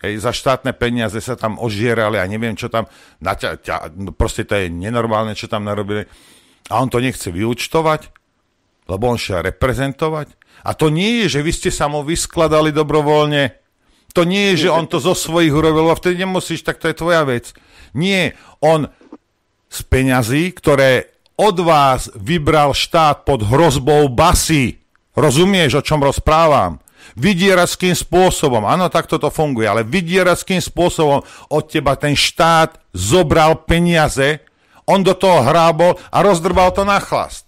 Hej, za štátne peniaze sa tam ožierali a neviem, čo tam, na ťa, no proste to je nenormálne, čo tam narobili. A on to nechce vyúčtovať, lebo on šiel reprezentovať. A to nie je, že vy ste sa mu vyskladali dobrovoľne. To nie je, že on to zo svojich urobil, a vtedy nemusíš, tak to je tvoja vec. Nie, on z peňazí, ktoré od vás vybral štát pod hrozbou basy. Rozumieš, o čom rozprávam? Vydierackým spôsobom, áno, takto to funguje, ale vydierackým spôsobom od teba ten štát zobral peniaze, on do toho hrábol a rozdrbal to na chlast.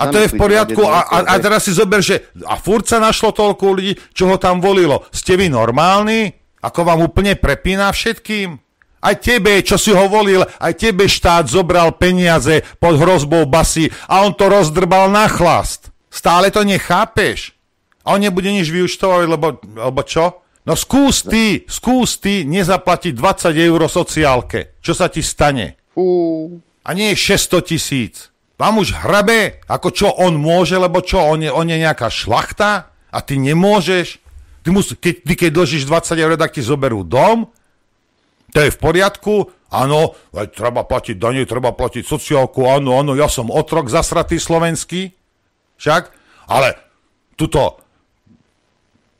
A to je v poriadku a, a, a teraz si zober, že a furt sa našlo toľko ľudí, čo ho tam volilo. Ste vy normálni? Ako vám úplne prepína všetkým? Aj tebe, čo si ho volil, aj tebe štát zobral peniaze pod hrozbou basy a on to rozdrbal na chlast. Stále to nechápeš? a on nebude nič vyučtovať, lebo, lebo čo? No skús ty, skús ty nezaplatiť 20 eur sociálke. Čo sa ti stane? Fú. A nie 600 tisíc. Vám už hrabe, ako čo on môže, lebo čo, on je, on je nejaká šlachta a ty nemôžeš. Ty, mus, keď, ty keď dlžíš 20 eur, tak ti zoberú dom, to je v poriadku, áno, aj treba platiť dane, treba platiť sociálku, áno, áno, ja som otrok zasratý slovenský, však, ale tuto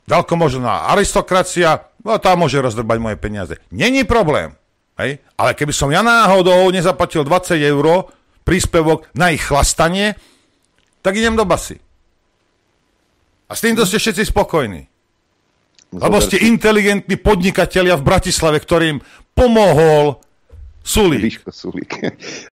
veľkomožná aristokracia, no tá môže rozdrbať moje peniaze. Není problém. Hej? Ale keby som ja náhodou nezaplatil 20 eur príspevok na ich chlastanie, tak idem do basy. A s týmto ste všetci spokojní. Lebo ste inteligentní podnikatelia v Bratislave, ktorým pomohol Sulík. Sulík.